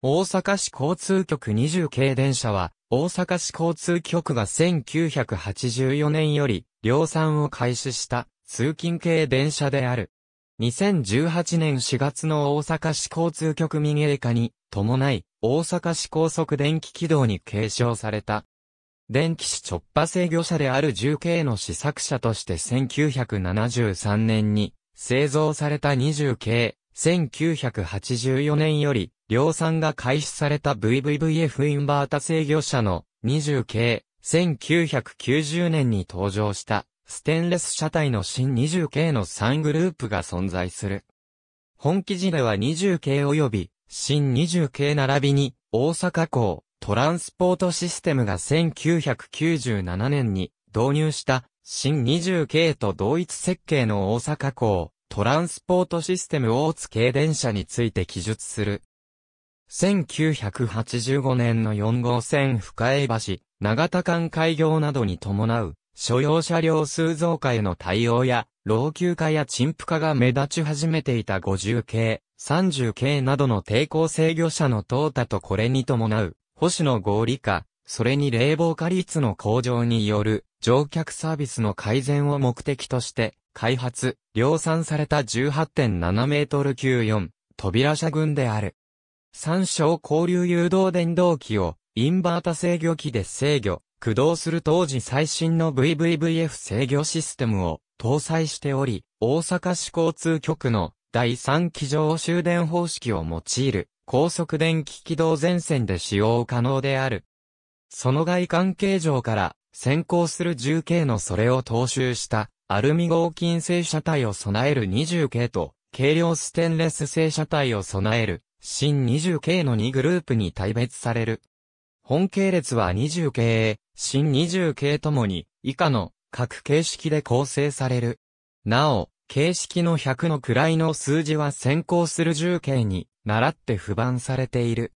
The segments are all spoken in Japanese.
大阪市交通局20系電車は、大阪市交通局が1984年より量産を開始した通勤系電車である。2018年4月の大阪市交通局民営化に伴い、大阪市高速電気軌道に継承された。電気市直波制御車である重慶の試作車として1973年に製造された20系1984年より量産が開始された VVVF インバータ制御車の20系、1990年に登場したステンレス車体の新20系の3グループが存在する。本記事では20系及び新20系並びに大阪港トランスポートシステムが1997年に導入した新20系と同一設計の大阪港トランスポートシステム大津軽電車について記述する。1985年の4号線深江橋、長田間開業などに伴う、所要車両数増加への対応や、老朽化や陳腐化が目立ち始めていた50系、30系などの抵抗制御車の淘汰とこれに伴う、保守の合理化、それに冷房化率の向上による乗客サービスの改善を目的として、開発、量産された18.7メートル級4、扉車群である。三小交流誘導電動機をインバータ制御機で制御、駆動する当時最新の VVVF 制御システムを搭載しており、大阪市交通局の第3機上終電方式を用いる高速電気軌道前線で使用可能である。その外観形状から先行する重慶のそれを踏襲したアルミ合金製車体を備える 20K と、軽量ステンレス製車体を備える、新 20K の2グループに大別される。本系列は 20K、新 20K ともに、以下の各形式で構成される。なお、形式の100の位の数字は先行する 10K に、習って不番されている。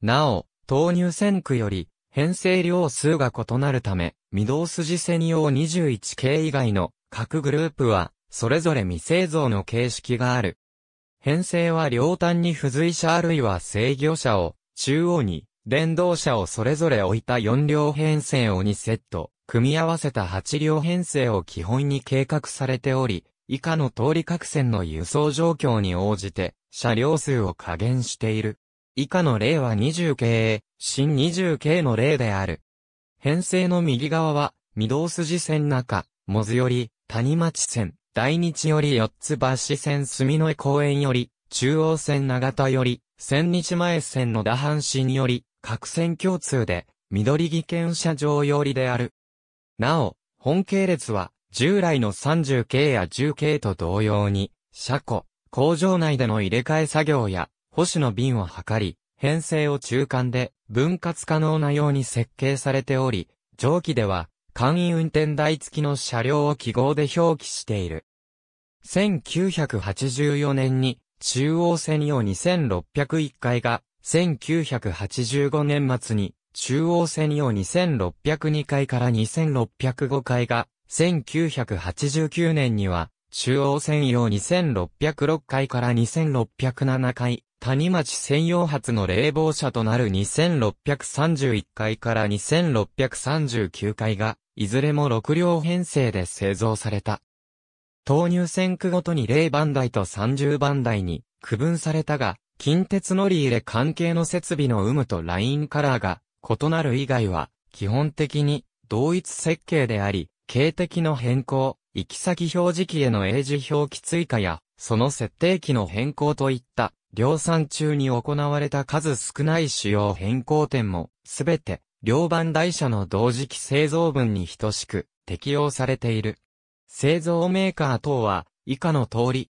なお、投入線区より、編成量数が異なるため、未動筋線用 21K 以外の各グループは、それぞれ未製造の形式がある。編成は両端に付随車あるいは制御車を、中央に、電動車をそれぞれ置いた4両編成を2セット、組み合わせた8両編成を基本に計画されており、以下の通り各線の輸送状況に応じて、車両数を加減している。以下の例は20 k 新20 k の例である。編成の右側は、御堂筋線中、モズより、谷町線、大日より四つ橋線住之江公園より、中央線長田より、千日前線の打阪神より、各線共通で、緑技県車場よりである。なお、本系列は、従来の30系や10系と同様に、車庫、工場内での入れ替え作業や、保守の瓶を測り、編成を中間で分割可能なように設計されており、上記では簡易運転台付きの車両を記号で表記している。1984年に中央線用2601回が、1985年末に中央線用2602回から2605回が、1989年には中央線用2606回から2607回、谷町専用発の冷房車となる2631階から2639階が、いずれも6両編成で製造された。投入線区ごとに0番台と30番台に区分されたが、近鉄乗り入れ関係の設備の有無とラインカラーが異なる以外は、基本的に同一設計であり、形的の変更、行き先表示器への英字表記追加や、その設定機の変更といった量産中に行われた数少ない主要変更点も、すべて、両番台車の同時期製造分に等しく、適用されている。製造メーカー等は、以下の通り。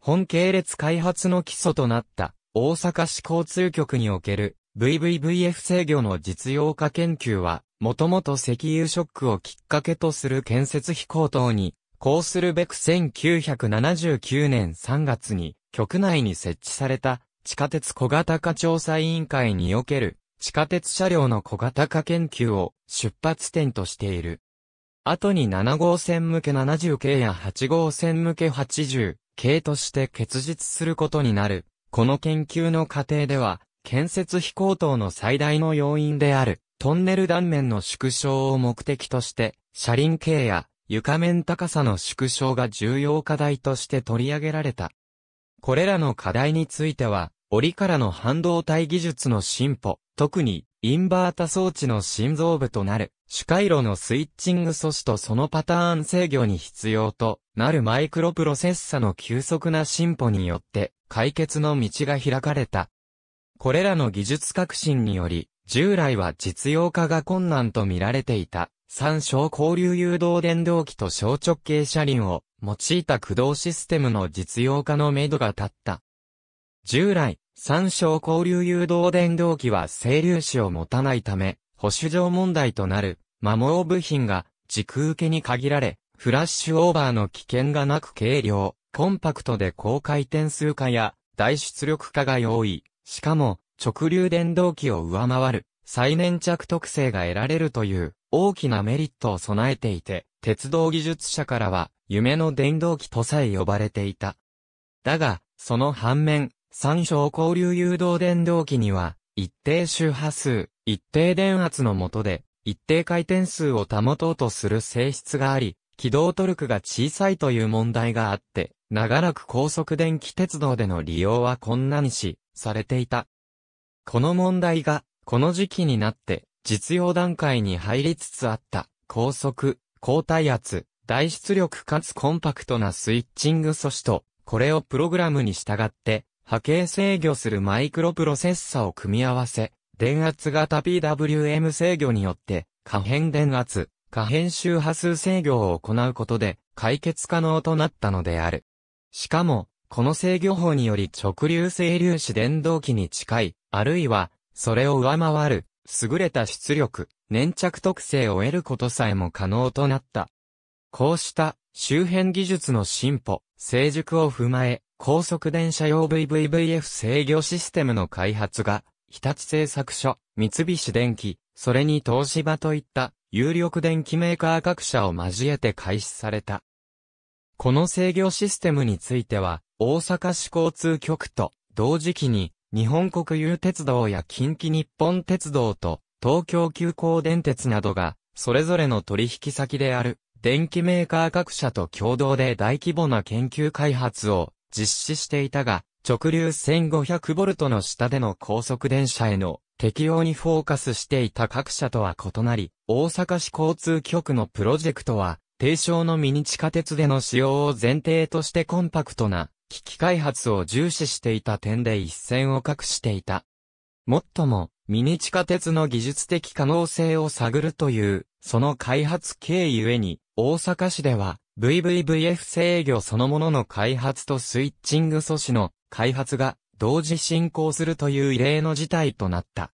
本系列開発の基礎となった、大阪市交通局における、VVVF 制御の実用化研究は、もともと石油ショックをきっかけとする建設費高騰に、こうするべく1979年3月に、局内に設置された地下鉄小型化調査委員会における地下鉄車両の小型化研究を出発点としている。後に7号線向け70系や8号線向け80系として結実することになる。この研究の過程では、建設費高騰の最大の要因である、トンネル断面の縮小を目的として、車輪径や床面高さの縮小が重要課題として取り上げられた。これらの課題については、折からの半導体技術の進歩、特にインバータ装置の心臓部となる主回路のスイッチング素子とそのパターン制御に必要となるマイクロプロセッサの急速な進歩によって解決の道が開かれた。これらの技術革新により、従来は実用化が困難と見られていた三小交流誘導電動機と小直径車輪を用いた駆動システムの実用化のめどが立った。従来、三小交流誘導電動機は整粒子を持たないため、保守上問題となる、摩耗部品が、軸受けに限られ、フラッシュオーバーの危険がなく軽量、コンパクトで高回転数化や、大出力化が容易、しかも、直流電動機を上回る、再粘着特性が得られるという、大きなメリットを備えていて、鉄道技術者からは、夢の電動機とさえ呼ばれていた。だが、その反面、三小交流誘導電動機には、一定周波数、一定電圧の下で、一定回転数を保とうとする性質があり、軌道トルクが小さいという問題があって、長らく高速電気鉄道での利用は困難し、されていた。この問題が、この時期になって、実用段階に入りつつあった、高速、高耐圧、大出力かつコンパクトなスイッチング素子と、これをプログラムに従って、波形制御するマイクロプロセッサを組み合わせ、電圧型 PWM 制御によって、可変電圧、可変周波数制御を行うことで、解決可能となったのである。しかも、この制御法により直流性粒子電動機に近い、あるいは、それを上回る、優れた出力、粘着特性を得ることさえも可能となった。こうした周辺技術の進歩、成熟を踏まえ、高速電車用 VVVF 制御システムの開発が、日立製作所、三菱電機、それに東芝といった有力電機メーカー各社を交えて開始された。この制御システムについては、大阪市交通局と同時期に日本国有鉄道や近畿日本鉄道と東京急行電鉄などが、それぞれの取引先である、電機メーカー各社と共同で大規模な研究開発を実施していたが、直流 1500V の下での高速電車への適用にフォーカスしていた各社とは異なり、大阪市交通局のプロジェクトは、低床のミニ地下鉄での使用を前提としてコンパクトな機器開発を重視していた点で一線を画していた。もっとも、ミニ地下鉄の技術的可能性を探るという、その開発経ゆえに、大阪市では、VVVF 制御そのものの開発とスイッチング素子の開発が同時進行するという異例の事態となった。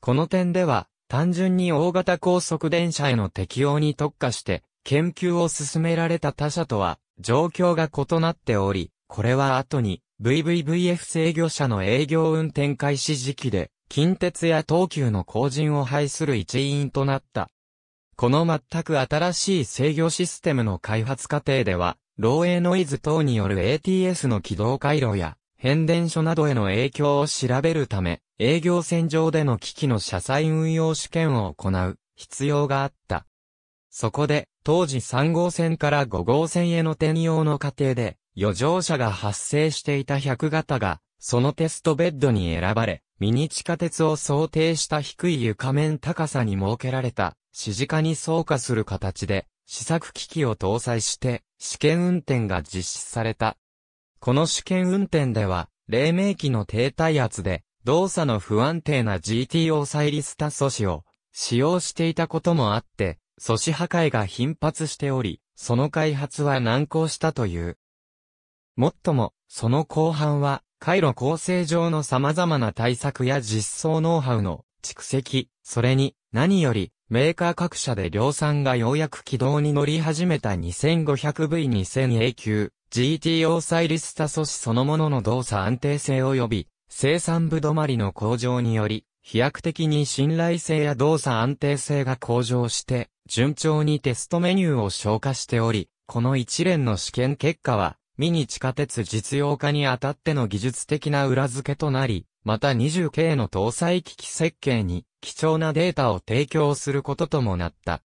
この点では、単純に大型高速電車への適用に特化して、研究を進められた他社とは、状況が異なっており、これは後に VVVF 制御車の営業運転開始時期で、近鉄や東急の後陣を排する一因となった。この全く新しい制御システムの開発過程では、漏洩ノイズ等による ATS の軌道回路や、変電所などへの影響を調べるため、営業線上での機器の車載運用試験を行う必要があった。そこで、当時3号線から5号線への転用の過程で、余剰車が発生していた100型が、そのテストベッドに選ばれ、ミニ地下鉄を想定した低い床面高さに設けられた、指示下に相化する形で、試作機器を搭載して、試験運転が実施された。この試験運転では、黎明期の低体圧で、動作の不安定な GTO サイリスタ素子を使用していたこともあって、素子破壊が頻発しており、その開発は難航したという。もっとも、その後半は、回路構成上の様々な対策や実装ノウハウの蓄積、それに、何より、メーカー各社で量産がようやく軌道に乗り始めた 2500V2000A 級 GTO サイリスタ素子そのものの動作安定性及び生産部止まりの向上により飛躍的に信頼性や動作安定性が向上して順調にテストメニューを消化しており、この一連の試験結果はミニ地下鉄実用化にあたっての技術的な裏付けとなり、また 20K の搭載機器設計に貴重なデータを提供することともなった。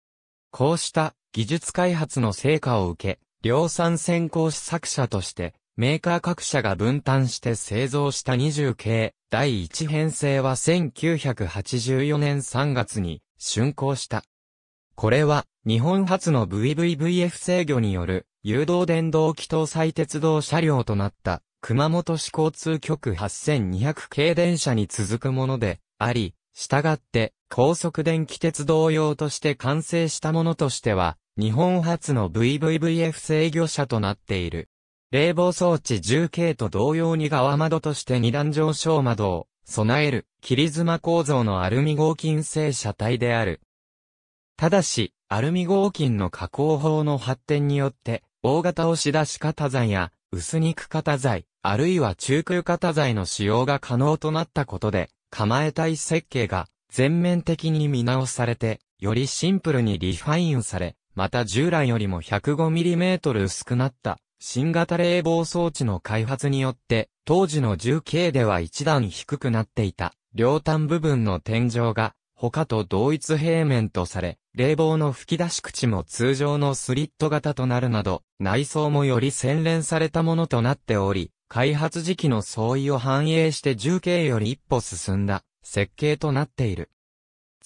こうした技術開発の成果を受け、量産先行試作車として、メーカー各社が分担して製造した 20K 第1編成は1984年3月に竣工した。これは、日本初の VVVF 制御による、誘導電動機搭載鉄道車両となった、熊本市交通局8200系電車に続くもので、あり、したがって、高速電気鉄道用として完成したものとしては、日本初の VVVF 制御車となっている。冷房装置10 k と同様に側窓として二段上昇窓を備える、切妻構造のアルミ合金製車体である。ただし、アルミ合金の加工法の発展によって、大型押し出し型材や、薄肉型材、あるいは中空型材の使用が可能となったことで、構えたい設計が全面的に見直されて、よりシンプルにリファインされ、また従来よりも 105mm 薄くなった新型冷房装置の開発によって、当時の 10K では一段低くなっていた両端部分の天井が他と同一平面とされ、冷房の吹き出し口も通常のスリット型となるなど、内装もより洗練されたものとなっており、開発時期の相違を反映して重慶より一歩進んだ設計となっている。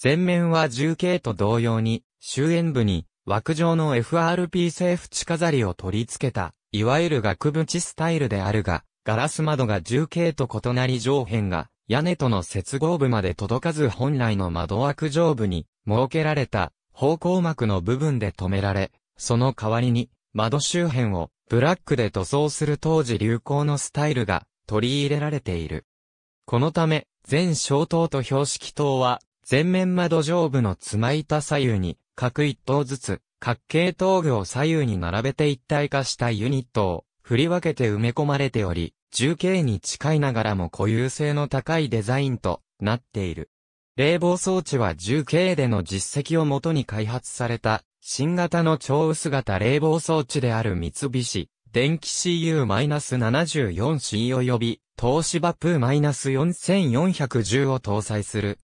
前面は重慶と同様に、終焉部に枠状の FRP 製縁飾りを取り付けた、いわゆる額縁スタイルであるが、ガラス窓が重慶と異なり上辺が屋根との接合部まで届かず本来の窓枠上部に設けられた方向幕の部分で止められ、その代わりに窓周辺をブラックで塗装する当時流行のスタイルが取り入れられている。このため、全小灯と標識灯は、全面窓上部のつま板左右に、各一灯ずつ、角形灯具を左右に並べて一体化したユニットを振り分けて埋め込まれており、重慶に近いながらも固有性の高いデザインとなっている。冷房装置は重慶での実績をもとに開発された新型の超薄型冷房装置である三菱、電気 CU-74C 及び東芝プー -4410 を搭載する。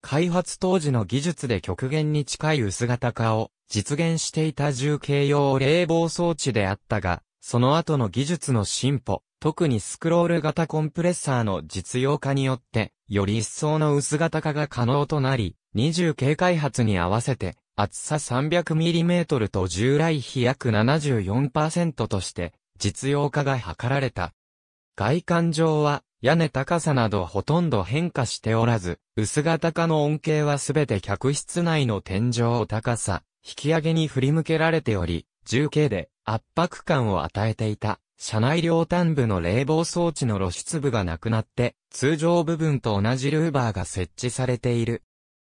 開発当時の技術で極限に近い薄型化を実現していた重慶用冷房装置であったが、その後の技術の進歩、特にスクロール型コンプレッサーの実用化によって、より一層の薄型化が可能となり、20 k 開発に合わせて、厚さ 300mm と従来比約74%として、実用化が図られた。外観上は、屋根高さなどほとんど変化しておらず、薄型化の恩恵はすべて客室内の天井高さ、引き上げに振り向けられており、重慶で圧迫感を与えていた。車内両端部の冷房装置の露出部がなくなって、通常部分と同じルーバーが設置されている。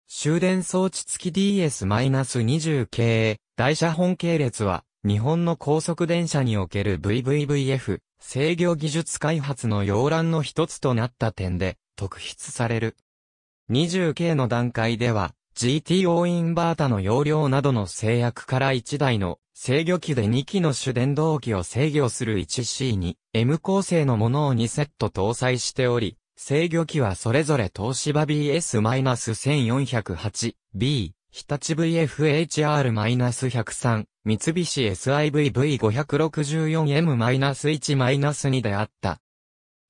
終電装置付き DS-20 k 台車本系列は、日本の高速電車における VVVF、制御技術開発の要覧の一つとなった点で、特筆される。20系の段階では、GTO インバータの容量などの制約から1台の制御機で2機の主電動機を制御する 1C に M 構成のものを2セット搭載しており、制御機はそれぞれ東芝 BS-1408B、日立 VFHR-103、三菱 SIVV564M-1-2 であった。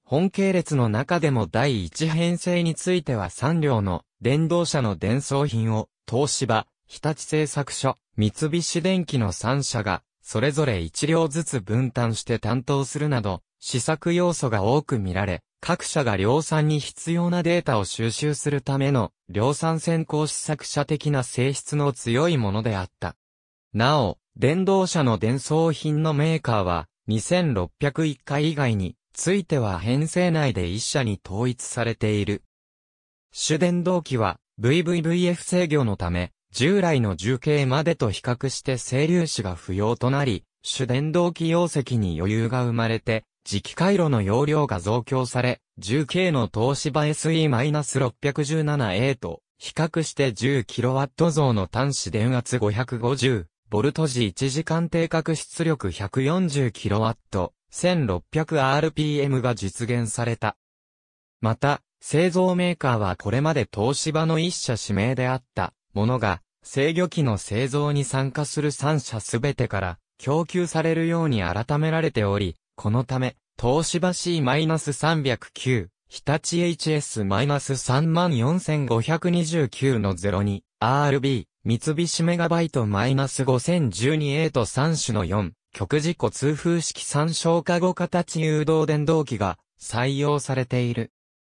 本系列の中でも第1編成については3両の電動車の伝送品を、東芝、日立製作所、三菱電機の3社が、それぞれ1両ずつ分担して担当するなど、試作要素が多く見られ、各社が量産に必要なデータを収集するための量産先行試作者的な性質の強いものであった。なお、電動車の伝送品のメーカーは2601回以外については編成内で1社に統一されている。主電動機は VVVF 制御のため、従来の重計までと比較して整粒子が不要となり、主電動機容積に余裕が生まれて、磁気回路の容量が増強され、重計の東芝 SE-617A と比較して 10kW 増の端子電圧 550V 時1時間定格出力 140kW、1600rpm が実現された。また、製造メーカーはこれまで東芝の一社指名であったものが、制御機の製造に参加する三社すべてから供給されるように改められており、このため、東芝 C-309、日立 HS-34529 の02、RB、三菱メガバイト -5012A と3種の4、極事故通風式参照化後形誘導電動機が採用されている。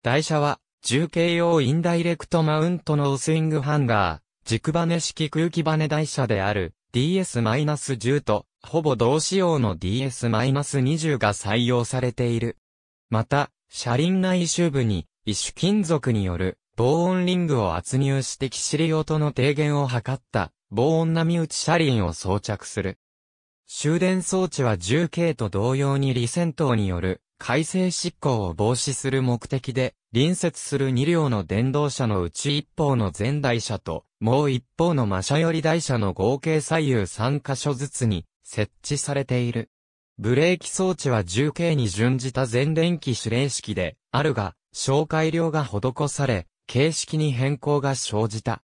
台車は、重慶用インダイレクトマウントのスイングハンガー、軸バネ式空気バネ台車である DS-10 と、ほぼ同仕様の DS-20 が採用されている。また、車輪内周部に、異種金属による防音リングを圧入してキシ音の低減を図った防音波打ち車輪を装着する。終電装置は重慶と同様に離線灯による改正執行を防止する目的で、隣接する2両の電動車のうち一方の前台車と、もう一方の馬車寄り台車の合計左右3箇所ずつに設置されている。ブレーキ装置は重慶に準じた全電気指令式で、あるが、紹介量が施され、形式に変更が生じた。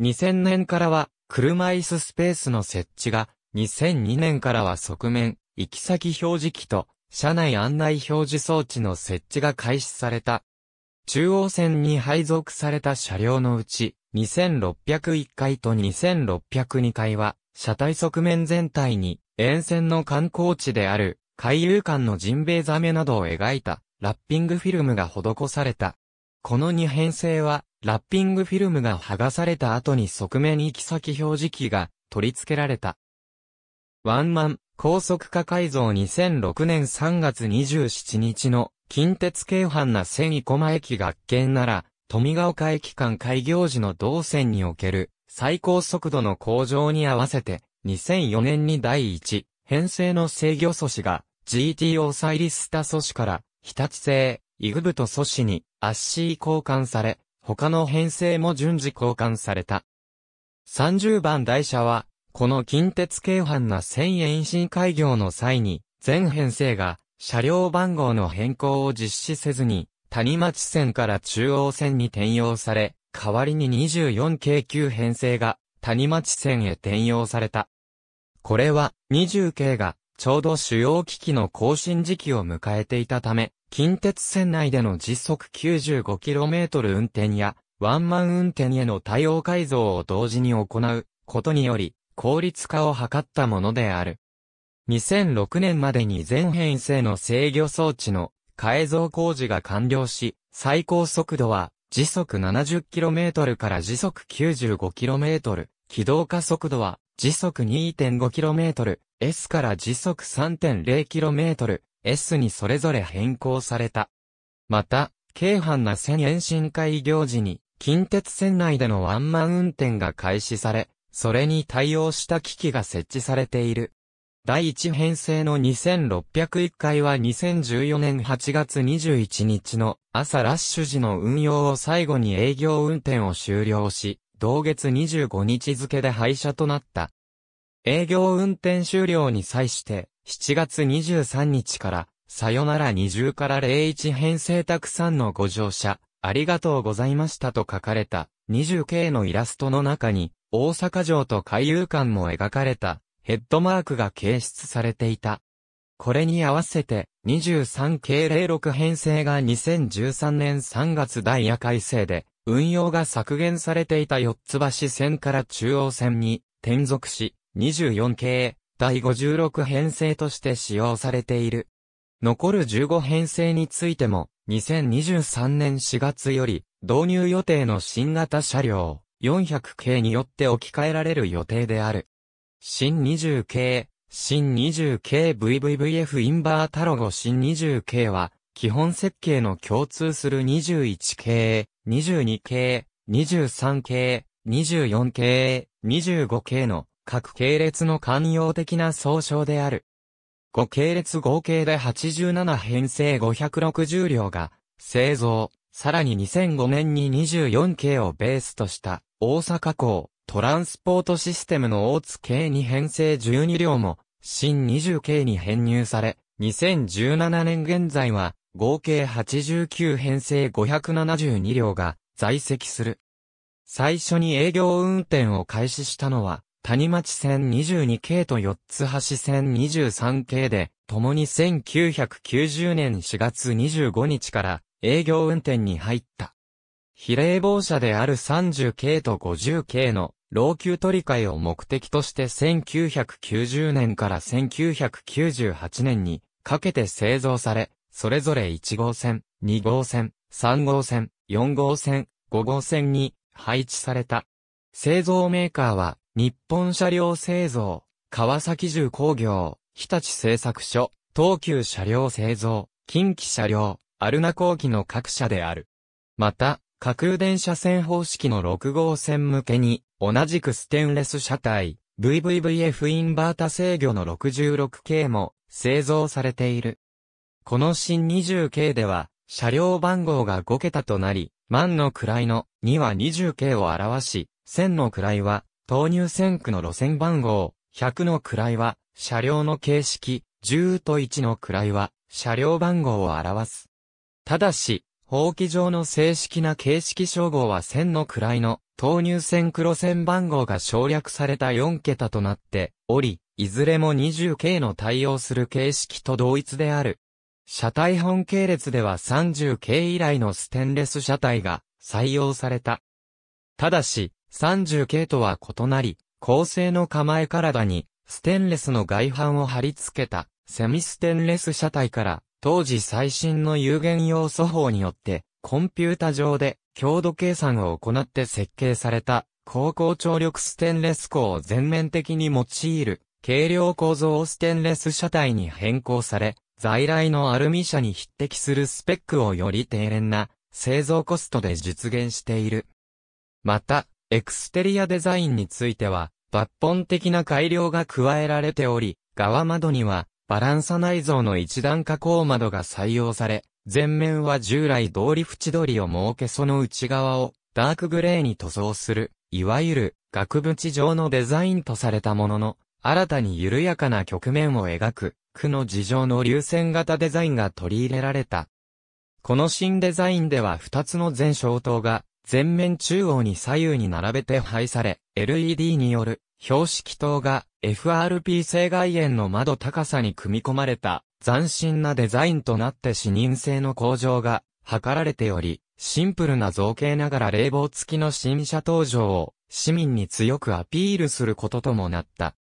2000年からは、車椅子スペースの設置が、2002年からは側面、行き先表示器と車内案内表示装置の設置が開始された。中央線に配属された車両のうち、2601階と2602階は、車体側面全体に、沿線の観光地である、海遊館のジンベエザメなどを描いた、ラッピングフィルムが施された。この二編成は、ラッピングフィルムが剥がされた後に側面行き先表示器が取り付けられた。ワンマン、高速化改造2006年3月27日の近鉄京阪な千生駒駅合研なら、富ヶ丘駅間開業時の動線における最高速度の向上に合わせて、2004年に第1、編成の制御素子が GTO サイリスタ素子から日立製、イグブト素子に圧縮交換され、他の編成も順次交換された。30番台車はこの近鉄京阪な線延伸開業の際に、全編成が車両番号の変更を実施せずに、谷町線から中央線に転用され、代わりに24京急編成が谷町線へ転用された。これは20系がちょうど主要機器の更新時期を迎えていたため、近鉄線内での時速 95km 運転やワンマン運転への対応改造を同時に行うことにより、効率化を図ったものである。2006年までに全編成の制御装置の改造工事が完了し、最高速度は時速 70km から時速 95km、軌道化速度は時速 2.5km、S から時速 3.0km、S にそれぞれ変更された。また、軽犯な線延伸開業時に、近鉄線内でのワンマン運転が開始され、それに対応した機器が設置されている。第1編成の2601回は2014年8月21日の朝ラッシュ時の運用を最後に営業運転を終了し、同月25日付で廃車となった。営業運転終了に際して、7月23日から、さよなら20から01編成たくさんのご乗車、ありがとうございましたと書かれた 20K のイラストの中に、大阪城と海遊館も描かれた、ヘッドマークが掲出されていた。これに合わせて、23K06 編成が2013年3月ダイヤ改正で、運用が削減されていた四つ橋線から中央線に転属し、24系第56編成として使用されている。残る15編成についても、2023年4月より導入予定の新型車両400系によって置き換えられる予定である。新20系、新20系 VVVF インバータロゴ新20系は基本設計の共通する21系、22系、23系、24系、25系の各系列の汎用的な総称である。5系列合計で87編成560両が製造、さらに2005年に24系をベースとした大阪港トランスポートシステムの大津系に編成12両も新20系に編入され、2017年現在は合計89編成572両が在籍する。最初に営業運転を開始したのは谷町線22系と四つ橋線23系で、共に1990年4月25日から営業運転に入った。比例防車である30系と50系の老朽取り替えを目的として1990年から1998年にかけて製造され、それぞれ1号線、2号線、3号線、4号線、5号線に配置された。製造メーカーは日本車両製造、川崎重工業、日立製作所、東急車両製造、近畿車両、アルナ工機の各社である。また、架空電車線方式の6号線向けに、同じくステンレス車体、VVVF インバータ制御の 66K 系も製造されている。この新 20K 系では、車両番号が5桁となり、万の位の2は 20K を表し、千の位は投入線区の路線番号、100の位は、車両の形式、10と1の位は、車両番号を表す。ただし、法規上の正式な形式称号は1000の位の投入線区路線番号が省略された4桁となっており、いずれも 20K の対応する形式と同一である。車体本系列では 30K 以来のステンレス車体が採用された。ただし、30系とは異なり、構成の構え体に、ステンレスの外板を貼り付けた、セミステンレス車体から、当時最新の有限要素法によって、コンピュータ上で、強度計算を行って設計された、高高張力ステンレス鋼を全面的に用いる、軽量構造をステンレス車体に変更され、在来のアルミ車に匹敵するスペックをより低廉な製造コストで実現している。また、エクステリアデザインについては、抜本的な改良が加えられており、側窓には、バランサ内蔵の一段加工窓が採用され、前面は従来通り縁取りを設けその内側をダークグレーに塗装する、いわゆる額縁状のデザインとされたものの、新たに緩やかな局面を描く、区の事情の流線型デザインが取り入れられた。この新デザインでは2つの全小灯が全面中央に左右に並べて配され、LED による標識灯が FRP 正外縁の窓高さに組み込まれた斬新なデザインとなって視認性の向上が図られており、シンプルな造形ながら冷房付きの新車登場を市民に強くアピールすることともなった。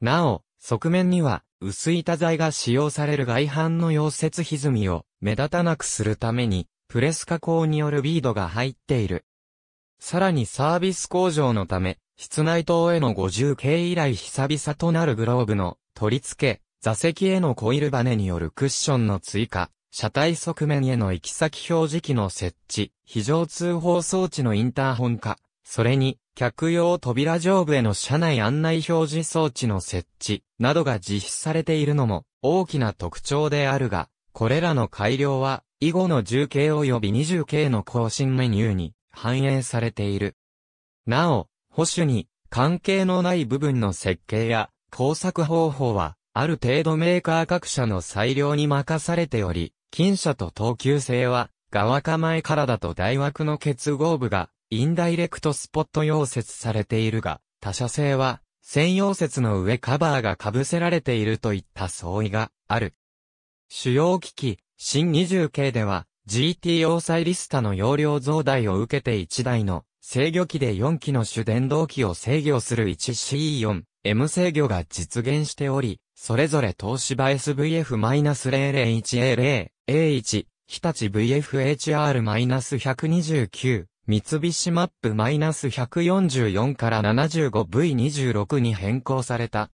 なお、側面には薄板材が使用される外反の溶接歪みを目立たなくするためにプレス加工によるビードが入っている。さらにサービス向上のため、室内灯への 50K 以来久々となるグローブの取り付け、座席へのコイルバネによるクッションの追加、車体側面への行き先表示器の設置、非常通報装置のインターホン化、それに、客用扉上部への車内案内表示装置の設置、などが実施されているのも、大きな特徴であるが、これらの改良は、以後の 10K 及び2 0系の更新メニューに反映されている。なお、保守に関係のない部分の設計や工作方法は、ある程度メーカー各社の裁量に任されており、金社と等級性は、側構えからだと大枠の結合部が、インダイレクトスポット溶接されているが、他社製は、専用説の上カバーが被せられているといった相違がある。主要機器、新20系では、GT o サイリスタの容量増大を受けて1台の制御機で4機の主電動機を制御する 1CE4M 制御が実現しており、それぞれ東芝 SVF-001A0、A1、日立 VFHR-129、三菱マップ -144 から 75V26 に変更された。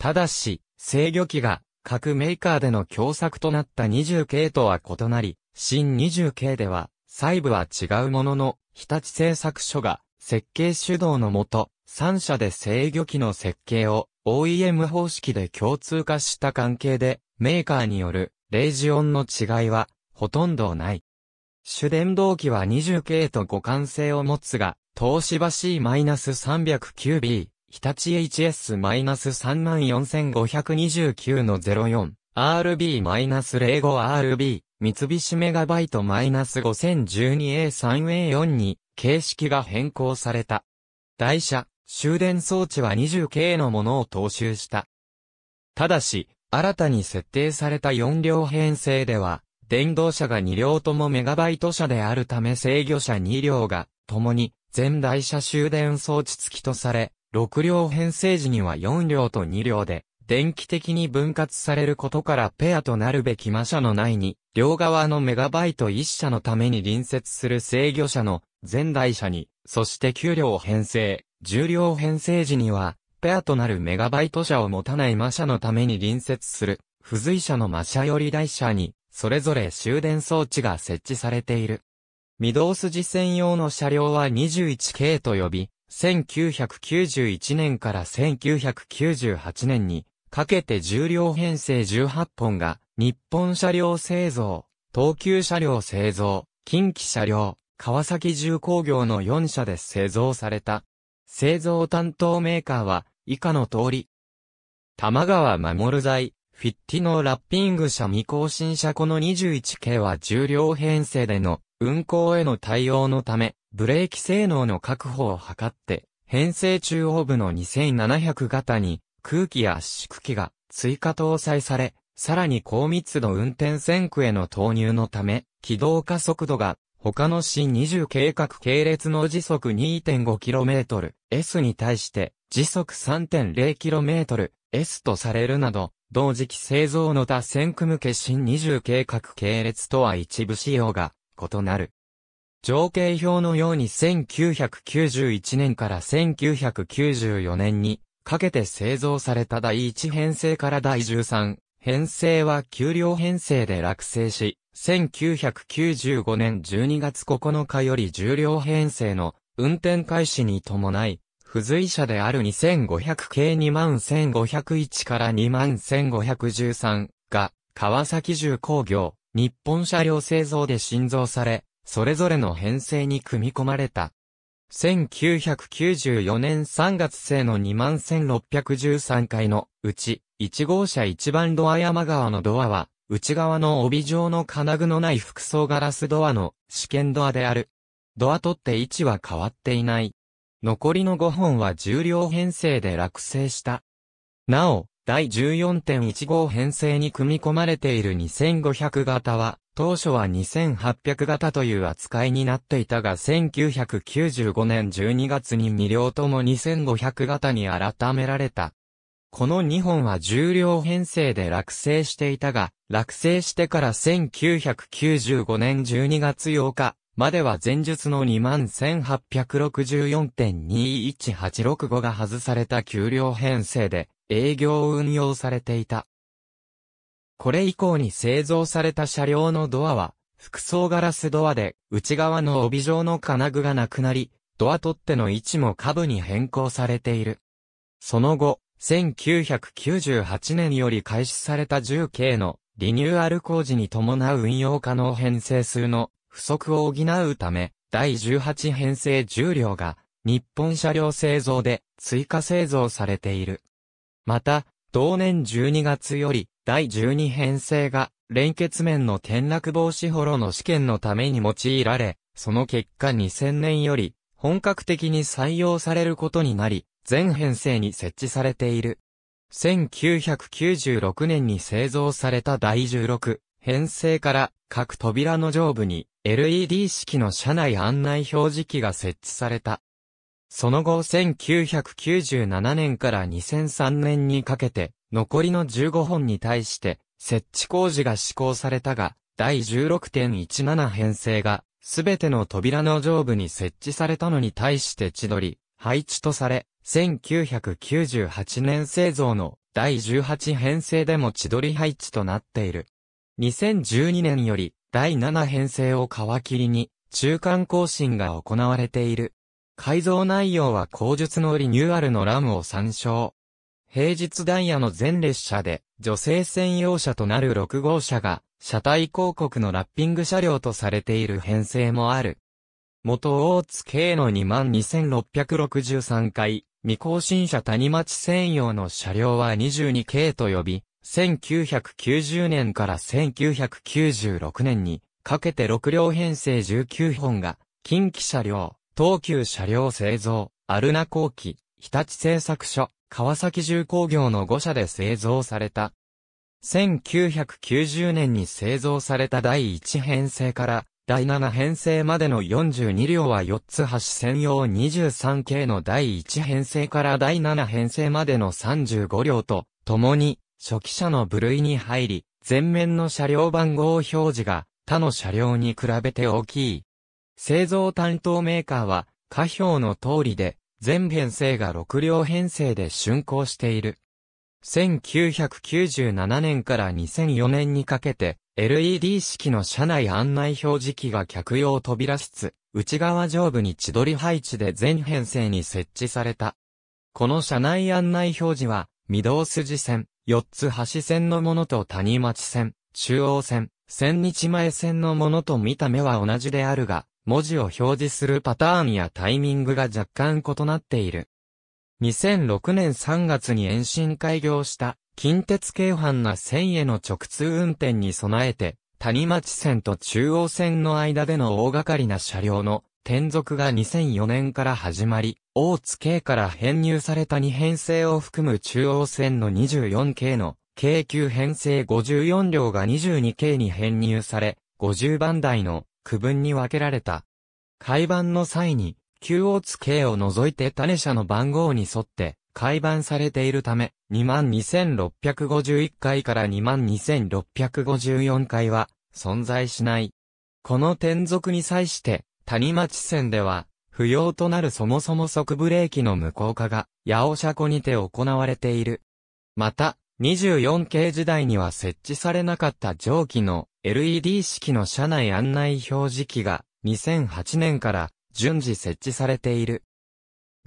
ただし、制御機が各メーカーでの共作となった20系とは異なり、新20系では、細部は違うものの、日立製作所が設計主導のもと、3社で制御機の設計を OEM 方式で共通化した関係で、メーカーによるレイジオンの違いはほとんどない。主電動機は20系と互換性を持つが、東芝 C-309B、日立 HS-34529 の 04RB-05RB 三菱メガバイト -5012A3A4 に形式が変更された。台車、終電装置は 20K のものを踏襲した。ただし、新たに設定された4両編成では、電動車が2両ともメガバイト車であるため制御車2両が、共に、全台車終電装置付きとされ、6両編成時には4両と2両で、電気的に分割されることからペアとなるべき魔車の内に、両側のメガバイト1社のために隣接する制御車の前台車に、そして9両編成、10両編成時には、ペアとなるメガバイト車を持たない魔車のために隣接する、付随車の魔車より台車に、それぞれ終電装置が設置されている。御堂筋専用の車両は21系と呼び、1991年から1998年にかけて重量編成18本が日本車両製造、東急車両製造、近畿車両、川崎重工業の4社で製造された。製造担当メーカーは以下の通り。玉川守材、フィッティのラッピング車未更新車この 21K は重量編成での運行への対応のため、ブレーキ性能の確保を図って、編成中央部の2700型に空気や圧縮機が追加搭載され、さらに高密度運転線区への投入のため、軌道加速度が他の新2 0計画系列の時速 2.5km S に対して時速 3.0km S とされるなど、同時期製造の他線区向け新20計画系列とは一部仕様が異なる。情景表のように1991年から1994年にかけて製造された第1編成から第13編成は給料編成で落成し、1995年12月9日より重量編成の運転開始に伴い、付随車である2500系21501から21513が川崎重工業日本車両製造で新造され、それぞれの編成に組み込まれた。1994年3月生の21613回のうち、1号車1番ドア山川のドアは、内側の帯状の金具のない複層ガラスドアの試験ドアである。ドア取って位置は変わっていない。残りの5本は重量編成で落成した。なお、第14.1号編成に組み込まれている2500型は、当初は2800型という扱いになっていたが1995年12月に2両とも2500型に改められた。この2本は重量編成で落成していたが、落成してから1995年12月8日までは前述の21,864.21865が外された給料編成で営業運用されていた。これ以降に製造された車両のドアは、複層ガラスドアで、内側の帯状の金具がなくなり、ドア取っ手の位置も下部に変更されている。その後、1998年より開始された 10K のリニューアル工事に伴う運用可能編成数の不足を補うため、第18編成重量が日本車両製造で追加製造されている。また、同年12月より第12編成が、連結面の転落防止ホロの試験のために用いられ、その結果2000年より、本格的に採用されることになり、全編成に設置されている。1996年に製造された第16編成から各扉の上部に LED 式の車内案内表示器が設置された。その後1997年から2003年にかけて残りの15本に対して、設置工事が施行されたが、第16.17編成が、すべての扉の上部に設置されたのに対して千鳥、配置とされ、1998年製造の第18編成でも千鳥配置となっている。2012年より第7編成を皮切りに中間更新が行われている。改造内容は工述のリニューアルの欄を参照。平日ダイヤの全列車で女性専用車となる6号車が車体広告のラッピング車両とされている編成もある。元大津系の22,663回、未更新車谷町専用の車両は22系と呼び、1990年から1996年にかけて6両編成19本が、近畿車両、東急車両製造、アルナ後期、日立製作所、川崎重工業の5社で製造された。1990年に製造された第1編成から第7編成までの42両は4つ橋専用 23K の第1編成から第7編成までの35両と、共に初期車の部類に入り、前面の車両番号表示が他の車両に比べて大きい。製造担当メーカーは、下表の通りで、全編成が6両編成で竣工している。1997年から2004年にかけて、LED 式の車内案内表示器が客用扉室、内側上部に千鳥配置で全編成に設置された。この車内案内表示は、御堂筋線、四つ橋線のものと谷町線、中央線、千日前線のものと見た目は同じであるが、文字を表示するパターンやタイミングが若干異なっている。2006年3月に延伸開業した近鉄京阪な線への直通運転に備えて、谷町線と中央線の間での大掛かりな車両の転属が2004年から始まり、大津系から編入された2編成を含む中央線の24系の、京急編成54両が22系に編入され、50番台の区分に分けられた。改版の際に、旧大津系を除いて種社の番号に沿って改版されているため、22,651回から22,654回は存在しない。この転属に際して、谷町線では、不要となるそもそも即ブレーキの無効化が、八尾車庫にて行われている。また、24系時代には設置されなかった蒸気の LED 式の車内案内表示器が2008年から順次設置されている。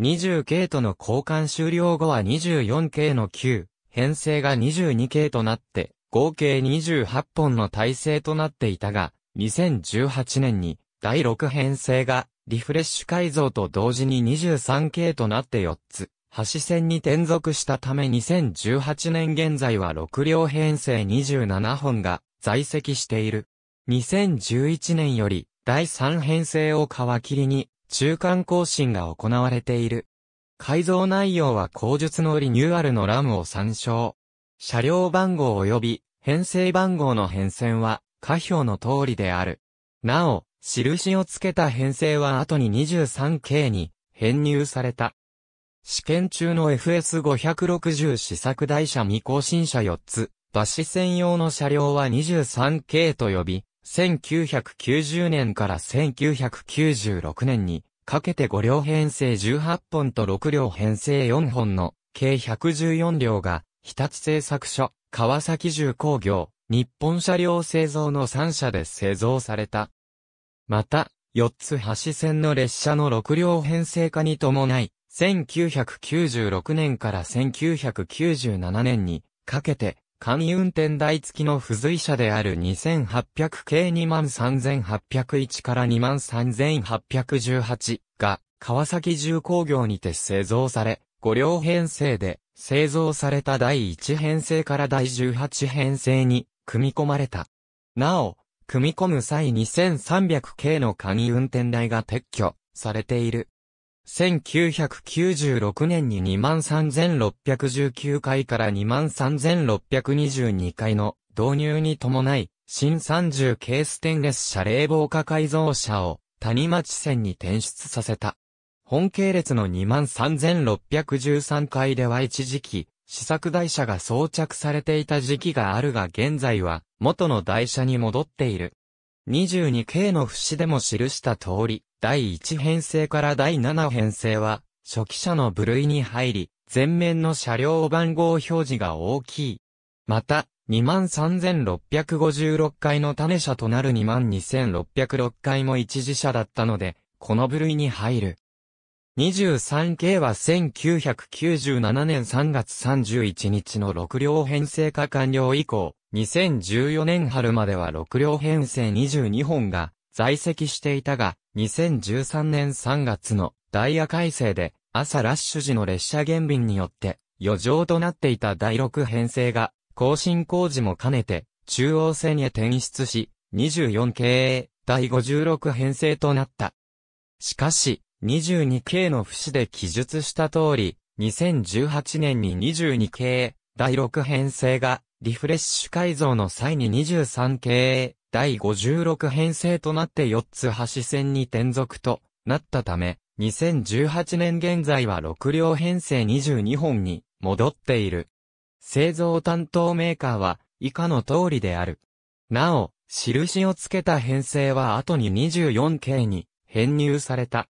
20系との交換終了後は24系の9、編成が22系となって、合計28本の体制となっていたが、2018年に第6編成がリフレッシュ改造と同時に23系となって4つ、端線に転属したため2018年現在は6両編成27本が在籍している。2011年より第3編成を皮切りに中間更新が行われている。改造内容は口述のリニューアルのラムを参照。車両番号及び編成番号の変遷は下表の通りである。なお、印をつけた編成は後に 23K に編入された。試験中の FS560 試作台車未更新車4つ、バシ専用の車両は23系と呼び、1990年から1996年にかけて5両編成18本と6両編成4本の計114両が日立製作所、川崎重工業、日本車両製造の3社で製造された。また、4つ橋線の列車の6両編成化に伴い、1996年から1997年にかけて、簡易運転台付きの付随車である2800系23801から23818が川崎重工業にて製造され、5両編成で製造された第1編成から第18編成に組み込まれた。なお、組み込む際2300系の簡易運転台が撤去されている。1996年に23,619回から23,622回の導入に伴い、新30系ステンレス車冷房化改造車を谷町線に転出させた。本系列の23,613回では一時期、試作台車が装着されていた時期があるが現在は元の台車に戻っている。22系の節でも記した通り、第1編成から第7編成は、初期車の部類に入り、前面の車両番号表示が大きい。また、23,656回の種車となる22,606回も一時車だったので、この部類に入る。23系は1997年3月31日の6両編成化完了以降、2014年春までは6両編成22本が在籍していたが、2013年3月のダイヤ改正で、朝ラッシュ時の列車減便によって、余剰となっていた第6編成が、更新工事も兼ねて、中央線へ転出し、24系第56編成となった。しかし、22系の節で記述した通り、2018年に22系第6編成が、リフレッシュ改造の際に23系第56編成となって4つ橋線に転属となったため、2018年現在は6両編成22本に戻っている。製造担当メーカーは以下の通りである。なお、印をつけた編成は後に 24K に編入された。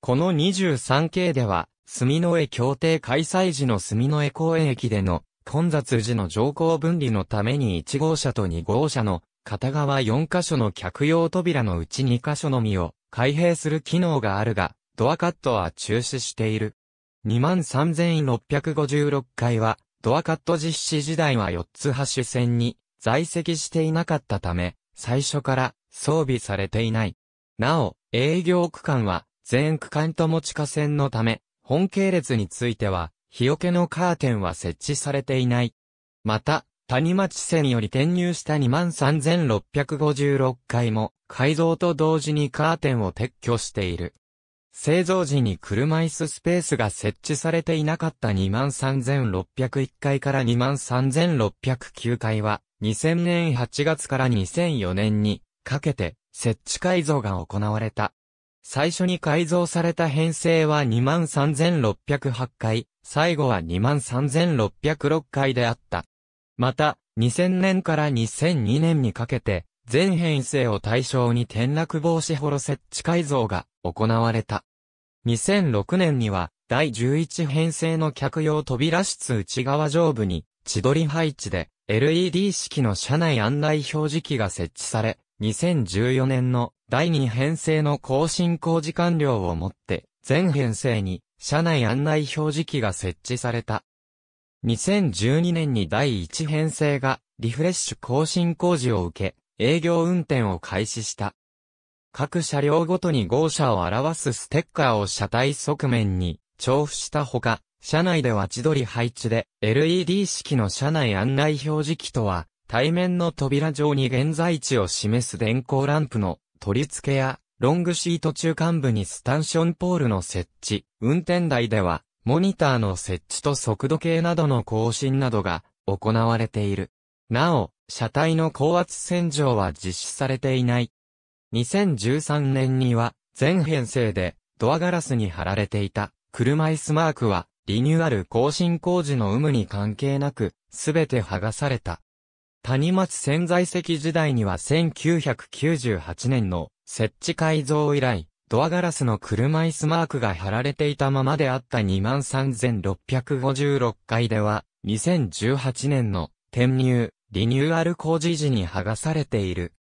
この 23K では、住の江協定開催時の住の江公園駅での混雑時の乗降分離のために1号車と2号車の片側4箇所の客用扉のうち2箇所のみを開閉する機能があるが、ドアカットは中止している。23,656階は、ドアカット実施時代は4つ端線に在籍していなかったため、最初から装備されていない。なお、営業区間は全区間とも地下線のため、本系列については、日よけのカーテンは設置されていない。また、谷町線より転入した23,656階も改造と同時にカーテンを撤去している。製造時に車椅子スペースが設置されていなかった23,601階から23,609階は2000年8月から2004年にかけて設置改造が行われた。最初に改造された編成は23,608階、最後は23,606階であった。また、2000年から2002年にかけて、全編成を対象に転落防止ホロ設置改造が行われた。2006年には、第11編成の客用扉室内側上部に、千鳥配置で、LED 式の車内案内表示器が設置され、2014年の第2編成の更新工事完了をもって、全編成に車内案内表示器が設置された。2012年に第1編成がリフレッシュ更新工事を受け、営業運転を開始した。各車両ごとに号車を表すステッカーを車体側面に調布したほか、車内では千鳥り配置で LED 式の車内案内表示器とは、対面の扉上に現在地を示す電光ランプの取り付けやロングシート中間部にスタンションポールの設置、運転台では、モニターの設置と速度計などの更新などが行われている。なお、車体の高圧洗浄は実施されていない。2013年には全編成でドアガラスに貼られていた車椅子マークはリニューアル更新工事の有無に関係なくすべて剥がされた。谷町潜在石時代には1998年の設置改造以来ドアガラスの車椅子マークが貼られていたままであった23,656階では、2018年の転入、リニューアル工事時に剥がされている。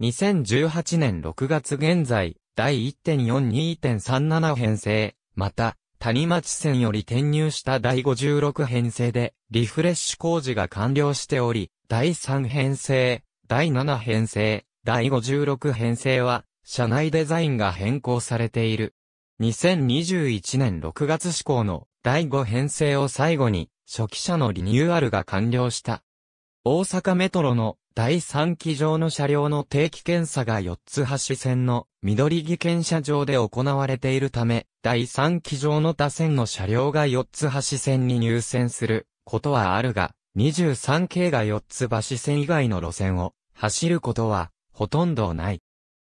2018年6月現在、第1.42.37編成、また、谷町線より転入した第56編成で、リフレッシュ工事が完了しており、第3編成、第7編成、第56編成は、車内デザインが変更されている。2021年6月施行の第5編成を最後に初期車のリニューアルが完了した。大阪メトロの第3機場の車両の定期検査が4つ橋線の緑木検車場で行われているため、第3機場の他線の車両が4つ橋線に入線することはあるが、23系が4つ橋線以外の路線を走ることはほとんどない。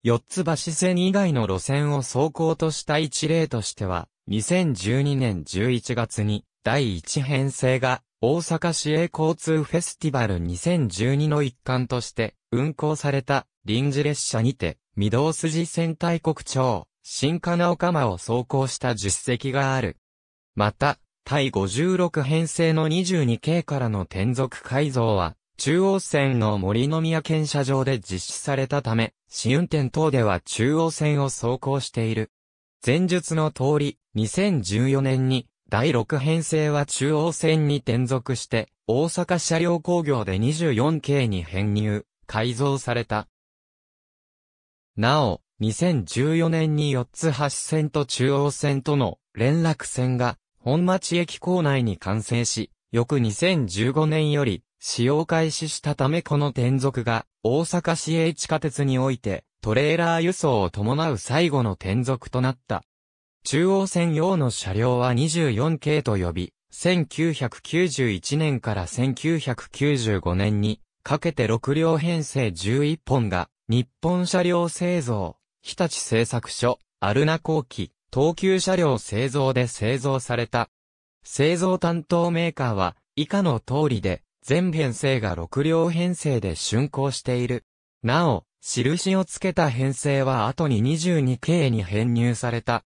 四つ橋線以外の路線を走行とした一例としては、2012年11月に第1編成が大阪市営交通フェスティバル2012の一環として運行された臨時列車にて、御堂筋線大国町、新金岡間を走行した実績がある。また、対56編成の22系からの転属改造は、中央線の森の宮検車場で実施されたため、試運転等では中央線を走行している。前述の通り、2014年に第6編成は中央線に転属して、大阪車両工業で 24K に編入、改造された。なお、2014年に4つ橋線と中央線との連絡線が、本町駅構内に完成し、翌2015年より使用開始したためこの転属が、大阪市営地下鉄において、トレーラー輸送を伴う最後の転属となった。中央線用の車両は24系と呼び、1991年から1995年にかけて6両編成11本が日本車両製造、日立製作所、アルナ工機、東急車両製造で製造された。製造担当メーカーは以下の通りで全編成が6両編成で竣工している。なお、印をつけた編成は後に 22K に編入された。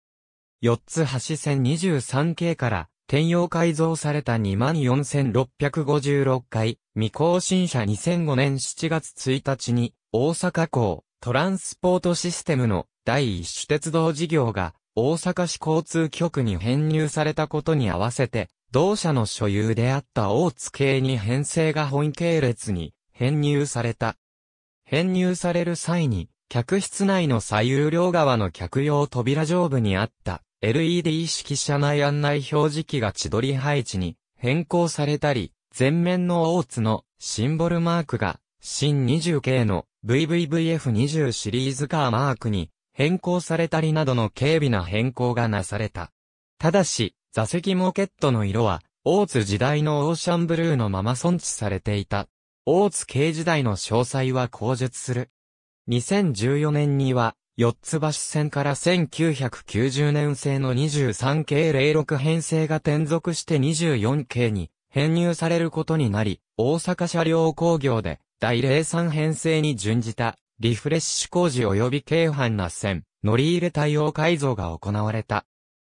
4つ橋線 23K から転用改造された24,656回、未更新車2005年7月1日に大阪港トランスポートシステムの第一種鉄道事業が大阪市交通局に編入されたことに合わせて同社の所有であった大津系に編成が本系列に編入された。編入される際に、客室内の左右両側の客用扉上部にあった LED 式車内案内表示器が千鳥配置に変更されたり、前面の大津のシンボルマークが新 20K 系の VVVF20 シリーズカーマークに変更されたりなどの軽微な変更がなされた。ただし、座席モケットの色は、大津時代のオーシャンブルーのまま存置されていた。大津軽時代の詳細は口述する。2014年には、四つ橋線から1990年製の23系06編成が転属して24系に編入されることになり、大阪車両工業で第03編成に準じたリフレッシュ工事及び軽犯な線、乗り入れ対応改造が行われた。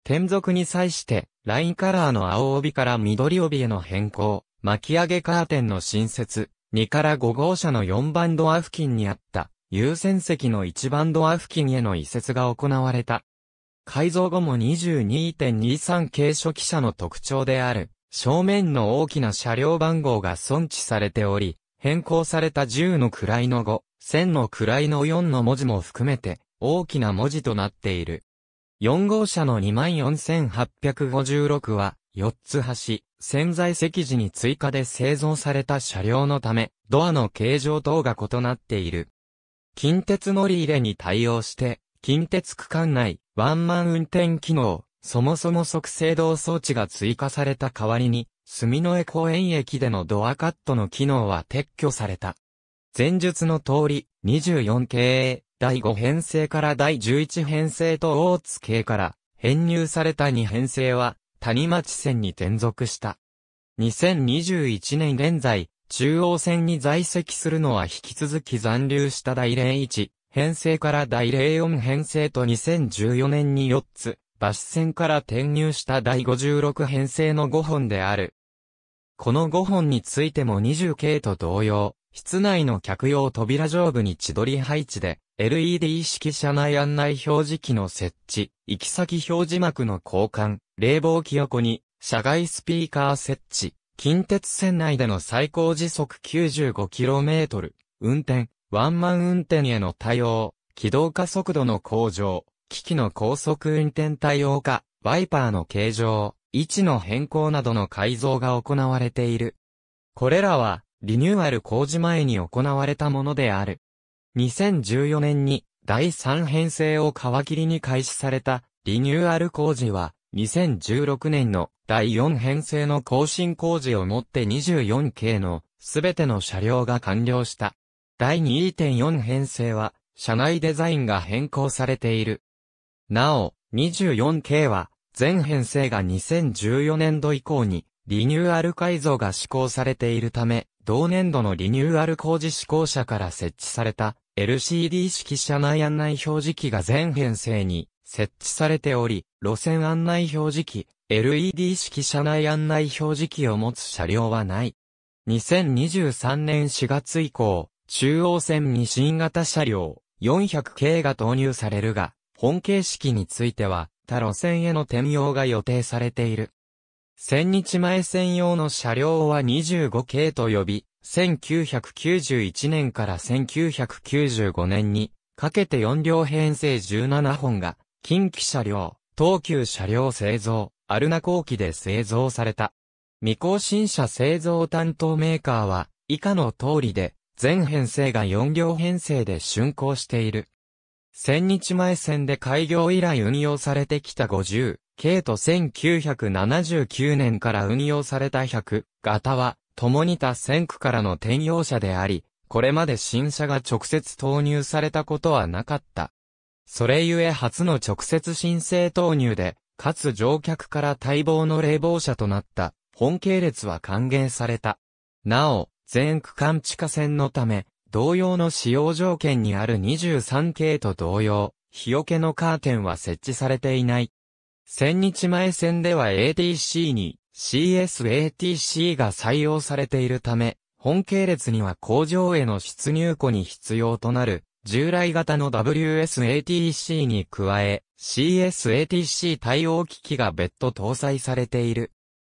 転属に際して、ラインカラーの青帯から緑帯への変更、巻き上げカーテンの新設、2から5号車の4番ドア付近にあった、優先席の1番ドア付近への移設が行われた。改造後も22.23軽初期車の特徴である、正面の大きな車両番号が存置されており、変更された10の位の5、1000の位の4の文字も含めて、大きな文字となっている。4号車の24856は、4つ端、潜在席時に追加で製造された車両のため、ドアの形状等が異なっている。近鉄乗り入れに対応して、近鉄区間内、ワンマン運転機能、そもそも即制動装置が追加された代わりに、住之江公園駅でのドアカットの機能は撤去された。前述の通り、24系第5編成から第11編成と大津系から編入された2編成は谷町線に転属した。2021年現在、中央線に在籍するのは引き続き残留した第01編成から第04編成と2014年に4つ、バス線から転入した第56編成の5本である。この5本についても20系と同様、室内の客用扉上部に千鳥配置で、LED 式車内案内表示器の設置、行き先表示幕の交換、冷房機横に、車外スピーカー設置、近鉄線内での最高時速 95km、運転、ワンマン運転への対応、起動化速度の向上、機器の高速運転対応化、ワイパーの形状、位置の変更などの改造が行われている。これらは、リニューアル工事前に行われたものである。2014年に第3編成を皮切りに開始されたリニューアル工事は、2016年の第4編成の更新工事をもって24系のすべての車両が完了した。第2.4編成は、車内デザインが変更されている。なお、24系は、全編成が2014年度以降に、リニューアル改造が施行されているため、同年度のリニューアル工事施行者から設置された LCD 式車内案内表示器が全編成に設置されており、路線案内表示器、LED 式車内案内表示器を持つ車両はない。2023年4月以降、中央線に新型車両400系が投入されるが、本形式については他路線への転用が予定されている。千日前専用の車両は25系と呼び、1991年から1995年にかけて4両編成17本が近畿車両、東急車両製造、アルナ工機で製造された。未更新車製造担当メーカーは以下の通りで、全編成が4両編成で竣工している。千日前線で開業以来運用されてきた50、K と1979年から運用された100型は、共に他線区からの転用車であり、これまで新車が直接投入されたことはなかった。それゆえ初の直接申請投入で、かつ乗客から待望の冷房車となった、本系列は歓迎された。なお、全区間地下線のため、同様の使用条件にある23系と同様、日よけのカーテンは設置されていない。千日前線では ATC に CSATC が採用されているため、本系列には工場への出入庫に必要となる、従来型の WSATC に加え、CSATC 対応機器が別途搭載されている。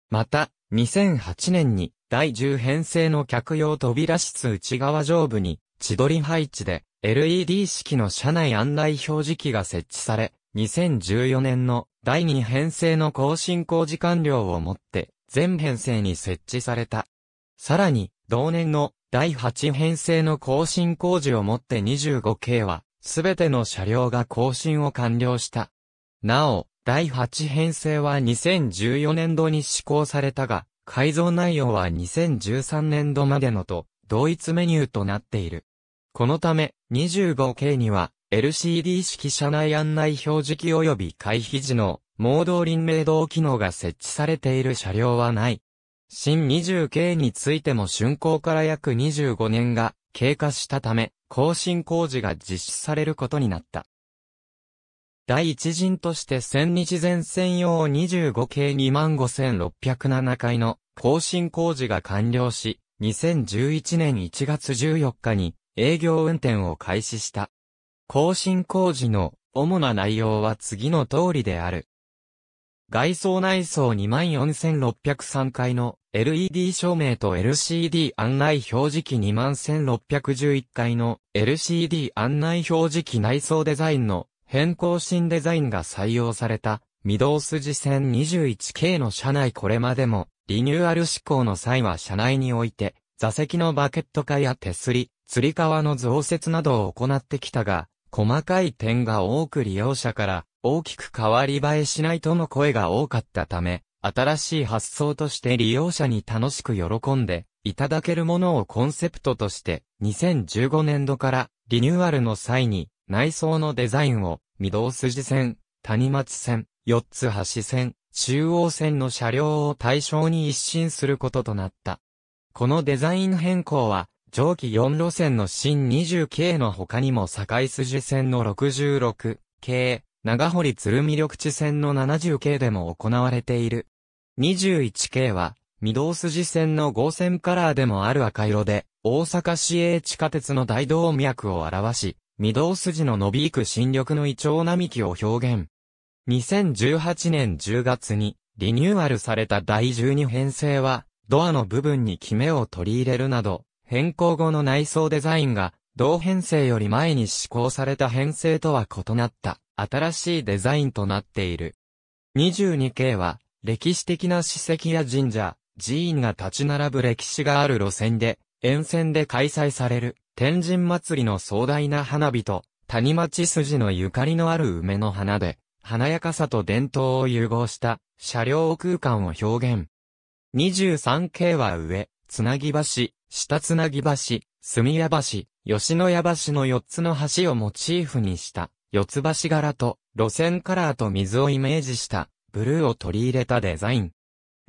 また、2008年に第10編成の客用扉室内側上部に、千鳥配置で LED 式の車内案内表示器が設置され、2014年の第2編成の更新工事完了をもって、全編成に設置された。さらに、同年の第8編成の更新工事をもって25系は、すべての車両が更新を完了した。なお、第8編成は2014年度に施行されたが、改造内容は2013年度までのと、同一メニューとなっている。このため、25系には、LCD 式車内案内表示器及び回避時の、盲導輪明導機能が設置されている車両はない。新20系についても竣工から約25年が経過したため、更新工事が実施されることになった。第一陣として1000日前線用25系25607回の更新工事が完了し、2011年1月14日に営業運転を開始した。更新工事の主な内容は次の通りである。外装内装24603階の LED 照明と LCD 案内表示器21611階の LCD 案内表示器内装デザインの変更新デザインが採用された御堂筋線 21K の車内これまでもリニューアル施行の際は車内において座席のバケット化や手すり、吊り革の増設などを行ってきたが、細かい点が多く利用者から大きく変わり映えしないとの声が多かったため、新しい発想として利用者に楽しく喜んでいただけるものをコンセプトとして2015年度からリニューアルの際に内装のデザインを御堂筋線、谷松線、四つ橋線、中央線の車両を対象に一新することとなった。このデザイン変更は上記4路線の新20系の他にも堺筋線の66系、長堀鶴見緑地線の70系でも行われている。21系は、御堂筋線の合線カラーでもある赤色で、大阪市営地下鉄の大動脈を表し、御堂筋の伸びいく新緑の胃腸並木を表現。2018年10月にリニューアルされた第12編成は、ドアの部分にキメを取り入れるなど、変更後の内装デザインが、同編成より前に施行された編成とは異なった、新しいデザインとなっている。22 k は、歴史的な史跡や神社、寺院が立ち並ぶ歴史がある路線で、沿線で開催される、天神祭りの壮大な花火と、谷町筋のゆかりのある梅の花で、華やかさと伝統を融合した、車両空間を表現。23 k は上、つなぎ橋、下つなぎ橋、住屋橋、吉野屋橋の4つの橋をモチーフにした、四つ橋柄と、路線カラーと水をイメージした、ブルーを取り入れたデザイン。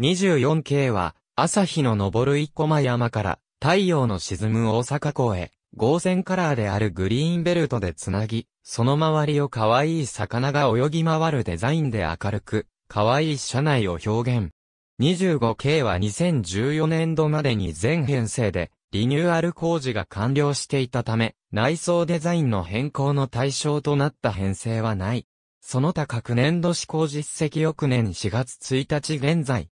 24 k は、朝日の昇る一駒山から、太陽の沈む大阪港へ、合線カラーであるグリーンベルトでつなぎ、その周りを可愛い魚が泳ぎ回るデザインで明るく、可愛い車内を表現。25系は2014年度までに全編成でリニューアル工事が完了していたため、内装デザインの変更の対象となった編成はない。その他各年度施行実績翌年4月1日現在。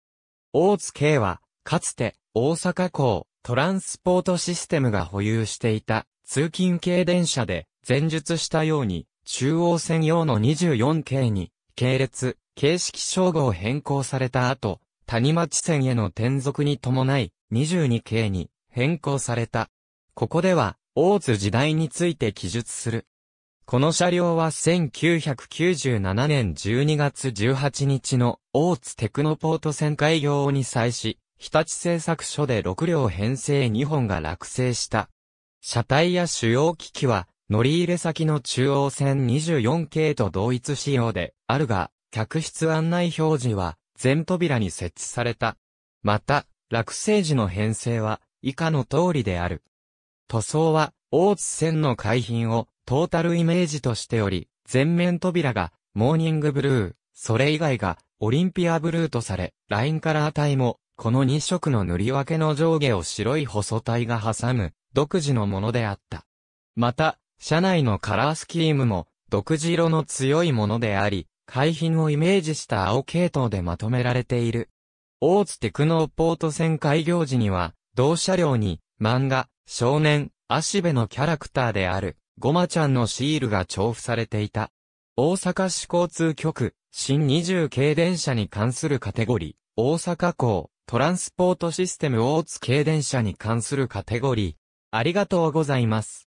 大津 K は、かつて大阪港トランスポートシステムが保有していた通勤系電車で前述したように中央線用の24 k に系列、形式称号変更された後、谷町線への転属に伴い、22系に変更された。ここでは、大津時代について記述する。この車両は1997年12月18日の大津テクノポート線開業に際し、日立製作所で6両編成2本が落成した。車体や主要機器は、乗り入れ先の中央線24系と同一仕様であるが、客室案内表示は、全扉に設置された。また、落成時の編成は以下の通りである。塗装は、大津線の海浜をトータルイメージとしており、全面扉がモーニングブルー、それ以外がオリンピアブルーとされ、ラインカラー体も、この2色の塗り分けの上下を白い細体が挟む、独自のものであった。また、車内のカラースキームも、独自色の強いものであり、海浜をイメージした青系統でまとめられている。大津テクノポート線開業時には、同車両に、漫画、少年、足部のキャラクターである、ごまちゃんのシールが重複されていた。大阪市交通局、新20系電車に関するカテゴリー、大阪港、トランスポートシステム大津系電車に関するカテゴリー。ありがとうございます。